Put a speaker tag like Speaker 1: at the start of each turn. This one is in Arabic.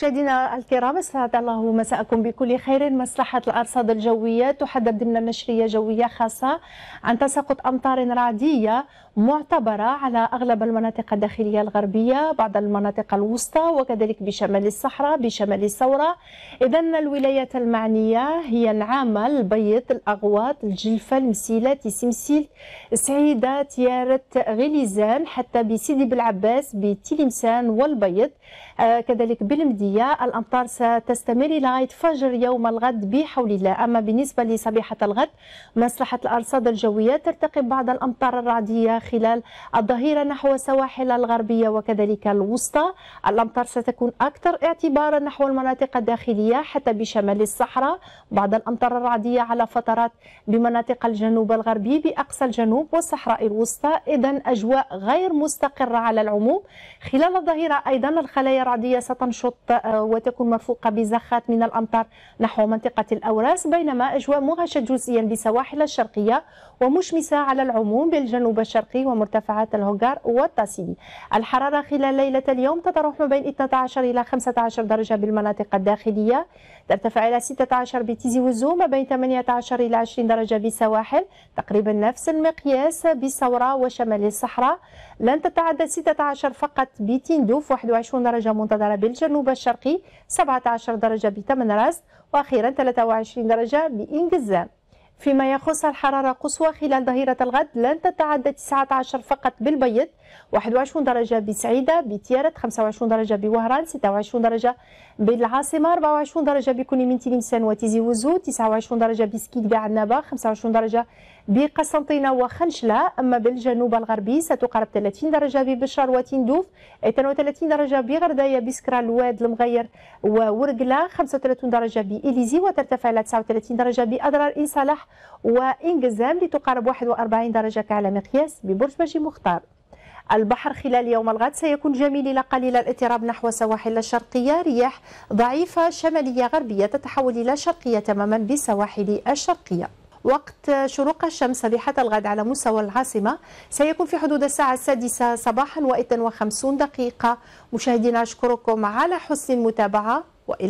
Speaker 1: مشاهدينا الكرام اسعد الله مساءكم بكل خير مصلحه الارصاد الجويه تحدد ضمن نشريه جويه خاصه عن تساقط امطار رعديه معتبره على اغلب المناطق الداخليه الغربيه بعض المناطق الوسطى وكذلك بشمال الصحراء بشمال الثوره اذا الولايات المعنيه هي نعامه البيض الاغواط الجلفه المسيله تسمسيل سعيده تياره غليزان حتى بسيدي بلعباس بتلمسان والبيض آه، كذلك بالمدينه الجنوبية الأمطار ستستمر لغاية فجر يوم الغد بحول الله أما بالنسبة لصبيحة الغد مصلحة الأرصاد الجوية ترتقب بعض الأمطار الرعدية خلال الظهيرة نحو السواحل الغربية وكذلك الوسطى الأمطار ستكون أكثر اعتبارا نحو المناطق الداخلية حتى بشمال الصحراء بعض الأمطار الرعدية على فترات بمناطق الجنوب الغربي بأقصى الجنوب والصحراء الوسطى إذا أجواء غير مستقرة على العموم خلال الظهيرة أيضا الخلايا الرعدية ستنشط وتكون مرفوقة بزخات من الأمطار نحو منطقة الأوراس بينما أجواء مغشة جزئيا بسواحل الشرقية ومشمسة على العموم بالجنوب الشرقي ومرتفعات الهوغار والتاسيني الحرارة خلال ليلة اليوم تتراوح ما بين 12 إلى 15 درجة بالمناطق الداخلية ترتفع إلى 16 بتيزي وزو ما بين 18 إلى 20 درجة بسواحل تقريبا نفس المقياس بالثورة وشمال الصحراء لن تتعدى 16 فقط بتندوف 21 درجة منتظرة بالجنوب الشرقي 17 درجة راس وأخيرا 23 درجة بإنجزام فيما يخص الحرارة القصوى خلال ظهيرة الغد لن تتعدى 19 فقط بالبيض 21 درجة بسعيدة بتيارة 25 درجة بوهران 26 درجة بالعاصمة 24 درجة بكل من تلمسان وتيزي وزو 29 درجة بسكيد بعنابة 25 درجة بقسنطينة وخنشلة أما بالجنوب الغربي ستقارب 30 درجة ببشار وتندوف 32 درجة بغرداية بسكرة الواد المغير وورقلة 35 درجة بإليزي وترتفع إلى 39 درجة بأضرار إن صالح وإنجزام لتقارب 41 درجة كعلى مقياس ببرج باجي مختار البحر خلال يوم الغد سيكون جميل إلى قليل الاضطراب نحو سواحل الشرقية رياح ضعيفة شمالية غربية تتحول إلى شرقية تماما بسواحل الشرقية وقت شروق الشمس صبيحة الغد على مستوى العاصمة سيكون في حدود الساعة السادسة صباحا و52 دقيقة مشاهدينا أشكركم على حسن المتابعة وإلى